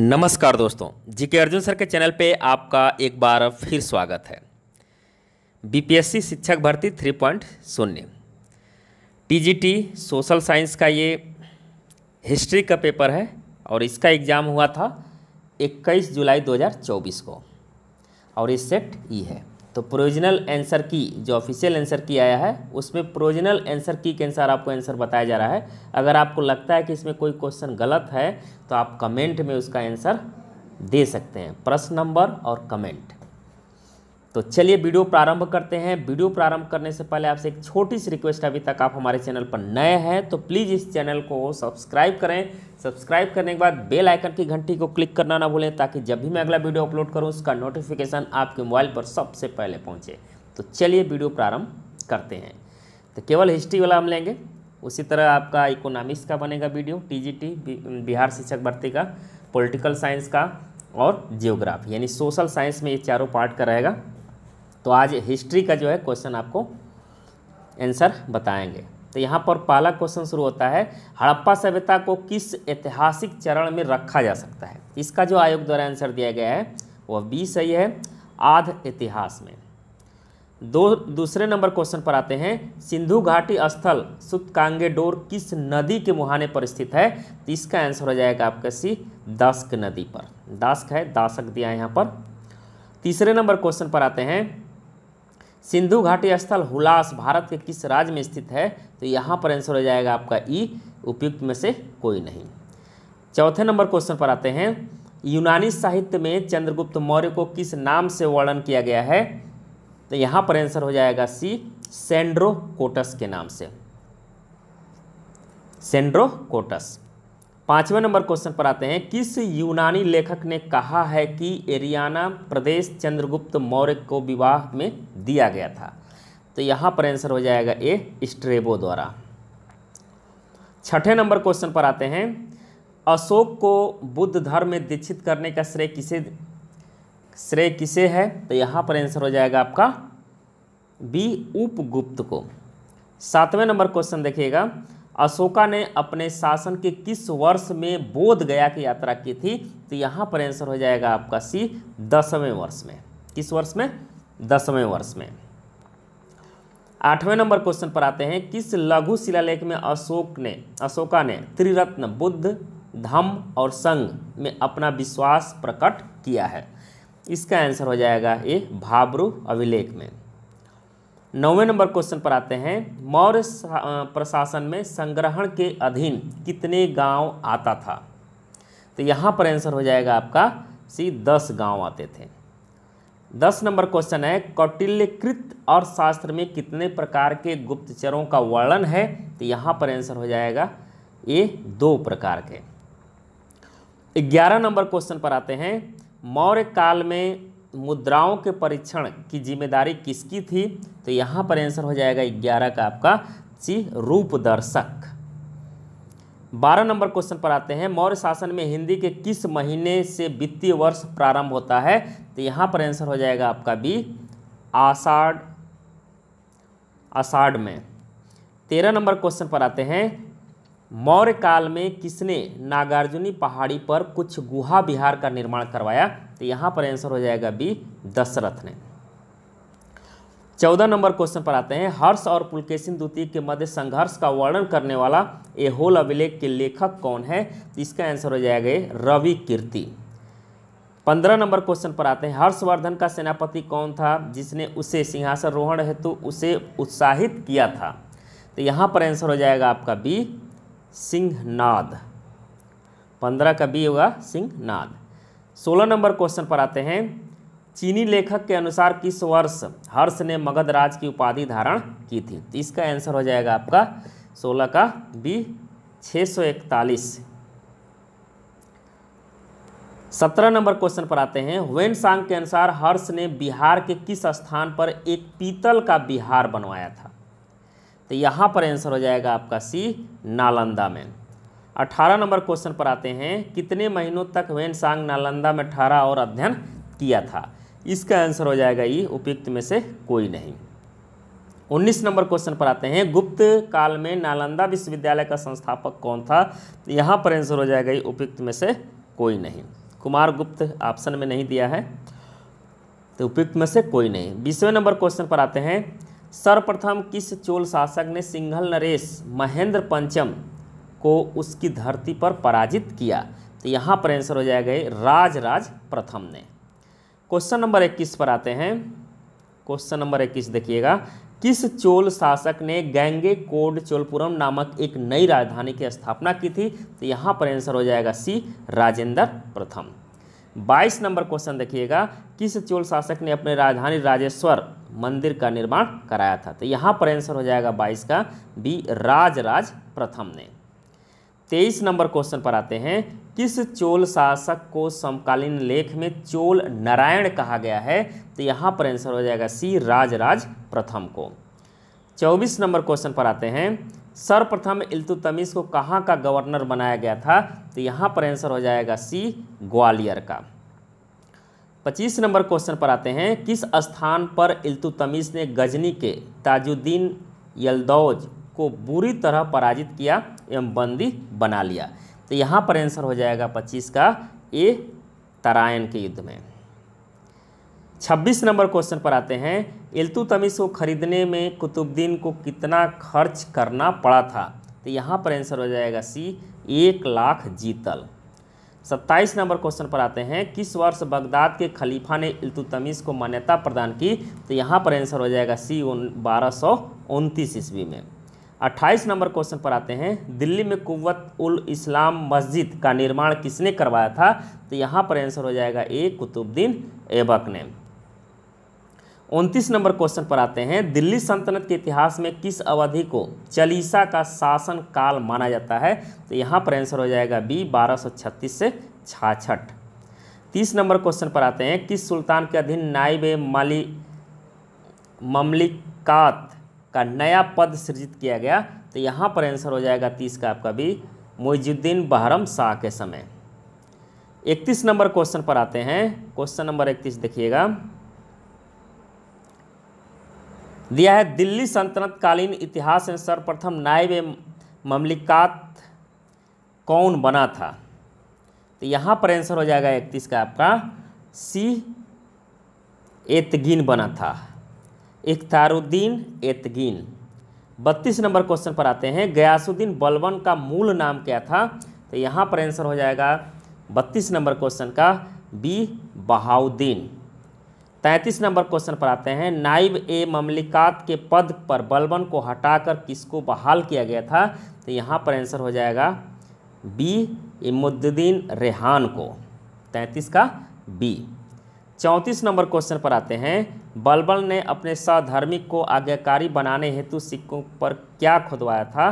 नमस्कार दोस्तों जी के अर्जुन सर के चैनल पे आपका एक बार फिर स्वागत है बीपीएससी शिक्षक भर्ती थ्री पॉइंट शून्य टी सोशल साइंस का ये हिस्ट्री का पेपर है और इसका एग्ज़ाम हुआ था 21 जुलाई 2024 को और ये सेट ई e है तो प्रोविजनल आंसर की जो ऑफिशियल आंसर की आया है उसमें प्रोविजनल आंसर की के अनुसार आपको आंसर बताया जा रहा है अगर आपको लगता है कि इसमें कोई क्वेश्चन गलत है तो आप कमेंट में उसका आंसर दे सकते हैं प्रश्न नंबर और कमेंट तो चलिए वीडियो प्रारंभ करते हैं वीडियो प्रारंभ करने से पहले आपसे एक छोटी सी रिक्वेस्ट अभी तक आप हमारे चैनल पर नए हैं तो प्लीज़ इस चैनल को सब्सक्राइब करें सब्सक्राइब करने के बाद बेल आइकन की घंटी को क्लिक करना ना भूलें ताकि जब भी मैं अगला वीडियो अपलोड करूँ उसका नोटिफिकेशन आपके मोबाइल पर सबसे पहले पहुँचे तो चलिए वीडियो प्रारंभ करते हैं तो केवल हिस्ट्री वाला हम लेंगे उसी तरह आपका इकोनॉमिक्स का बनेगा वीडियो टी बिहार शिक्षक भर्ती का पॉलिटिकल साइंस का और जियोग्राफी यानी सोशल साइंस में ये चारों पार्ट का रहेगा तो आज हिस्ट्री का जो है क्वेश्चन आपको आंसर बताएंगे तो यहाँ पर पहला क्वेश्चन शुरू होता है हड़प्पा सभ्यता को किस ऐतिहासिक चरण में रखा जा सकता है इसका जो आयोग द्वारा आंसर दिया गया है वह बी सही है आध इतिहास में दो दूसरे नंबर क्वेश्चन पर आते हैं सिंधु घाटी स्थल सुतकांगेडोर किस नदी के मुहाने पर स्थित है तो इसका आंसर हो जाएगा आपका सी दस्क नदी पर दास्क है दासक दिया यहाँ पर तीसरे नंबर क्वेश्चन पर आते हैं सिंधु घाटी स्थल हुलास भारत के किस राज्य में स्थित है तो यहाँ पर आंसर हो जाएगा आपका ई e, उपयुक्त में से कोई नहीं चौथे नंबर क्वेश्चन पर आते हैं यूनानी साहित्य में चंद्रगुप्त मौर्य को किस नाम से वर्णन किया गया है तो यहाँ पर आंसर हो जाएगा सी सेंड्रो कोटस के नाम से सेंड्रो कोटस पांचवें नंबर क्वेश्चन पर आते हैं किस यूनानी लेखक ने कहा है कि एरियाना प्रदेश चंद्रगुप्त मौर्य को विवाह में दिया गया था तो यहाँ पर आंसर हो जाएगा ए स्ट्रेबो द्वारा छठे नंबर क्वेश्चन पर आते हैं अशोक को बुद्ध धर्म में दीक्षित करने का श्रेय किसे श्रेय किसे है तो यहाँ पर आंसर हो जाएगा आपका बी उपगुप्त को सातवें नंबर क्वेश्चन देखिएगा अशोका ने अपने शासन के किस वर्ष में बोध गया की यात्रा की थी तो यहाँ पर आंसर हो जाएगा आपका सी दसवें वर्ष में किस वर्ष में दसवें वर्ष में आठवें नंबर क्वेश्चन पर आते हैं किस लघु शिलालेख में अशोक ने अशोका ने त्रिरत्न बुद्ध धम्म और संघ में अपना विश्वास प्रकट किया है इसका आंसर हो जाएगा ये भाबरू अभिलेख में नौवे नंबर क्वेश्चन पर आते हैं मौर्य प्रशासन में संग्रहण के अधीन कितने गांव आता था तो यहाँ पर आंसर हो जाएगा आपका सी दस गांव आते थे दस नंबर क्वेश्चन है कौटिल्यकृत और शास्त्र में कितने प्रकार के गुप्तचरों का वर्णन है तो यहाँ पर आंसर हो जाएगा ये दो प्रकार के ग्यारह नंबर क्वेश्चन पर आते हैं मौर्य काल में मुद्राओं के परीक्षण की जिम्मेदारी किसकी थी तो यहाँ पर आंसर हो जाएगा ग्यारह का आपका सी रूपदर्शक बारह नंबर क्वेश्चन पर आते हैं मौर्य शासन में हिंदी के किस महीने से वित्तीय वर्ष प्रारंभ होता है तो यहाँ पर आंसर हो जाएगा आपका बी आषाढ़ आषाढ़ में तेरह नंबर क्वेश्चन पर आते हैं मौर्य काल में किसने नागार्जुनी पहाड़ी पर कुछ गुहा बिहार का निर्माण करवाया तो यहाँ पर आंसर हो जाएगा बी दशरथ ने चौदह नंबर क्वेश्चन पर आते हैं हर्ष और पुलकेशिन द्वितीय के मध्य संघर्ष का वर्णन करने वाला एहोल अभिलेख के लेखक कौन है तो इसका आंसर हो जाएगा रवि कीर्ति पंद्रह नंबर क्वेश्चन पर आते हैं हर्षवर्धन का सेनापति कौन था जिसने उसे सिंहासन रोहण हेतु उसे उत्साहित किया था तो यहाँ पर आंसर हो जाएगा आपका बी सिंहनाद पंद्रह का बी होगा सिंहनाद सोलह नंबर क्वेश्चन पर आते हैं चीनी लेखक के अनुसार किस वर्ष हर्ष ने मगध राज की उपाधि धारण की थी तो इसका आंसर हो जाएगा आपका सोलह का बी छः सौ इकतालीस सत्रह नंबर क्वेश्चन पर आते हैं वेन सांग के अनुसार हर्ष ने बिहार के किस स्थान पर एक पीतल का बिहार बनवाया था तो यहाँ पर आंसर हो जाएगा आपका सी नालंदा में अठारह नंबर क्वेश्चन पर आते हैं कितने महीनों तक वेन सांग नालंदा में ठहरा और अध्ययन किया था इसका आंसर हो जाएगा ये उपयुक्त में से कोई नहीं उन्नीस नंबर क्वेश्चन पर आते हैं गुप्त काल में नालंदा विश्वविद्यालय का संस्थापक कौन था तो यहाँ पर आंसर हो जाएगा ये उपयुक्त में से कोई नहीं कुमार गुप्त ऑप्शन में नहीं दिया है तो उपयुक्त में से कोई नहीं बीसवें नंबर क्वेश्चन पर आते हैं सर्वप्रथम किस चोल शासक ने सिंघल नरेश महेंद्र पंचम को उसकी धरती पर पराजित किया तो यहाँ पर आंसर हो जाएगा राज राज प्रथम ने क्वेश्चन नंबर इक्कीस पर आते हैं क्वेश्चन नंबर इक्कीस देखिएगा किस चोल शासक ने गैंगे कोड चोलपुरम नामक एक नई राजधानी की स्थापना की थी तो यहाँ पर आंसर हो जाएगा सी राजेंद्र प्रथम बाईस नंबर क्वेश्चन देखिएगा किस चोल शासक ने अपने राजधानी राजेश्वर मंदिर का निर्माण कराया था तो यहाँ पर आंसर हो जाएगा बाईस का बी राजराज प्रथम ने तेईस नंबर क्वेश्चन पर आते हैं किस चोल शासक को समकालीन लेख में चोल नारायण कहा गया है तो यहाँ पर आंसर हो जाएगा सी राजराज प्रथम को चौबीस नंबर क्वेश्चन पर आते हैं सर्वप्रथम इल्तुतमिश को कहाँ का गवर्नर बनाया गया था तो यहाँ पर आंसर हो जाएगा सी ग्वालियर का पच्चीस नंबर क्वेश्चन पर आते हैं किस स्थान पर इल्तुतमिश ने गजनी के ताजुद्दीन यलदौज को बुरी तरह पराजित किया एवं बंदी बना लिया तो यहाँ पर आंसर हो जाएगा पच्चीस का ए तरायन के युद्ध में छब्बीस नंबर क्वेश्चन पर आते हैं इल्तु को खरीदने में कुतुबुद्दीन को कितना खर्च करना पड़ा था तो यहाँ पर आंसर हो जाएगा सी एक लाख जीतल सत्ताईस नंबर क्वेश्चन पर आते हैं किस वर्ष बगदाद के खलीफा ने इल्तु को मान्यता प्रदान की तो यहाँ पर आंसर हो जाएगा सी उन बारह सौ उनतीस ईस्वी में अट्ठाईस नंबर क्वेश्चन पर आते हैं दिल्ली में कुत उल इस्लाम मस्जिद का निर्माण किसने करवाया था तो यहाँ पर आंसर हो जाएगा ए कुतुबुद्दीन ऐबक ने उनतीस नंबर क्वेश्चन पर आते हैं दिल्ली सल्तनत के इतिहास में किस अवधि को चलीसा का शासन काल माना जाता है तो यहाँ पर आंसर हो जाएगा बी 1236 से छाछठ तीस नंबर क्वेश्चन पर आते हैं किस सुल्तान के अधीन नाइब माली ममलिकात का नया पद सृजित किया गया तो यहाँ पर आंसर हो जाएगा तीस का आपका भी मोजुद्दीन बहरम शाह के समय इकतीस नंबर क्वेश्चन पर आते हैं क्वेश्चन नंबर इकतीस देखिएगा दिया है दिल्ली कालीन इतिहास में सर्वप्रथम नायब ममलिकात कौन बना था तो यहाँ पर आंसर हो जाएगा इकतीस का आपका सी एतगिन बना था इख्तारुद्दीन एतगिन बत्तीस नंबर क्वेश्चन पर आते हैं गयासुद्दीन बलबन का मूल नाम क्या था तो यहाँ पर आंसर हो जाएगा बत्तीस नंबर क्वेश्चन का बी बहाउद्दीन तैंतीस नंबर क्वेश्चन पर आते हैं नाइब ए ममलिकात के पद पर बलबन को हटाकर किसको बहाल किया गया था तो यहाँ पर आंसर हो जाएगा बी इमुद्दीन रेहान को तैंतीस का बी चौंतीस नंबर क्वेश्चन पर आते हैं बलबन ने अपने सधर्मिक को आज्ञाकारी बनाने हेतु सिक्कों पर क्या खुदवाया था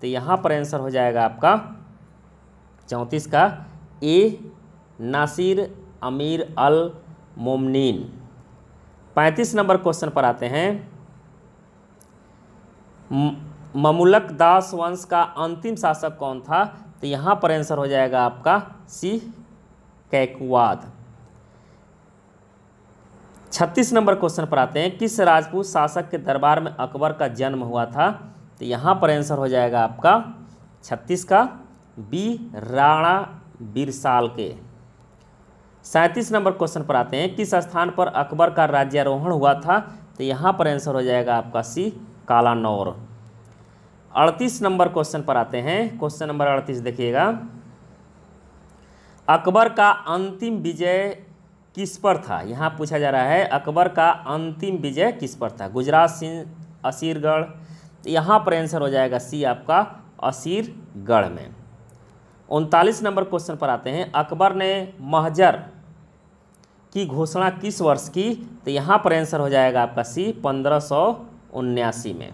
तो यहाँ पर आंसर हो जाएगा आपका चौंतीस का ए नासिर अमीर अल मोमनिन पैंतीस नंबर क्वेश्चन पर आते हैं ममुलक दास वंश का अंतिम शासक कौन था तो यहाँ पर आंसर हो जाएगा आपका सी कैकवाद छत्तीस नंबर क्वेश्चन पर आते हैं किस राजपूत शासक के दरबार में अकबर का जन्म हुआ था तो यहाँ पर आंसर हो जाएगा आपका छत्तीस का बी राणा बिरसाल के सैंतीस नंबर क्वेश्चन पर आते हैं किस स्थान पर अकबर का राज्यारोहण हुआ था तो यहाँ पर आंसर हो जाएगा आपका सी कालानौर अड़तीस नंबर क्वेश्चन पर आते हैं क्वेश्चन नंबर अड़तीस देखिएगा अकबर का अंतिम विजय किस पर था यहाँ पूछा जा रहा है अकबर का अंतिम विजय किस पर था गुजरात सिंह असीरगढ़ तो यहाँ पर आंसर हो जाएगा सी आपका असीरगढ़ में उनतालीस नंबर क्वेश्चन पर आते हैं अकबर ने महजर की घोषणा किस वर्ष की तो यहाँ पर आंसर हो जाएगा आपका सी पंद्रह में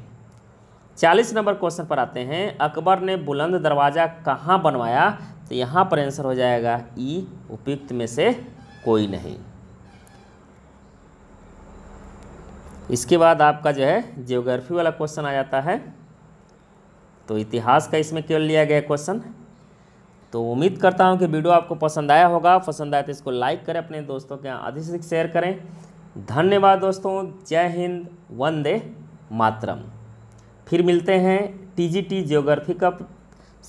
चालीस नंबर क्वेश्चन पर आते हैं अकबर ने बुलंद दरवाज़ा कहाँ बनवाया तो यहाँ पर आंसर हो जाएगा ई e, उपयुक्त में से कोई नहीं इसके बाद आपका जो है जियोग्राफी वाला क्वेश्चन आ जाता है तो इतिहास का इसमें केवल लिया गया क्वेश्चन तो उम्मीद करता हूँ कि वीडियो आपको पसंद आया होगा पसंद आया तो इसको लाइक करें अपने दोस्तों के यहाँ अधिक से अधिक शेयर करें धन्यवाद दोस्तों जय हिंद वंदे मातरम फिर मिलते हैं टी ज्योग्राफी का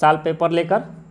साल पेपर लेकर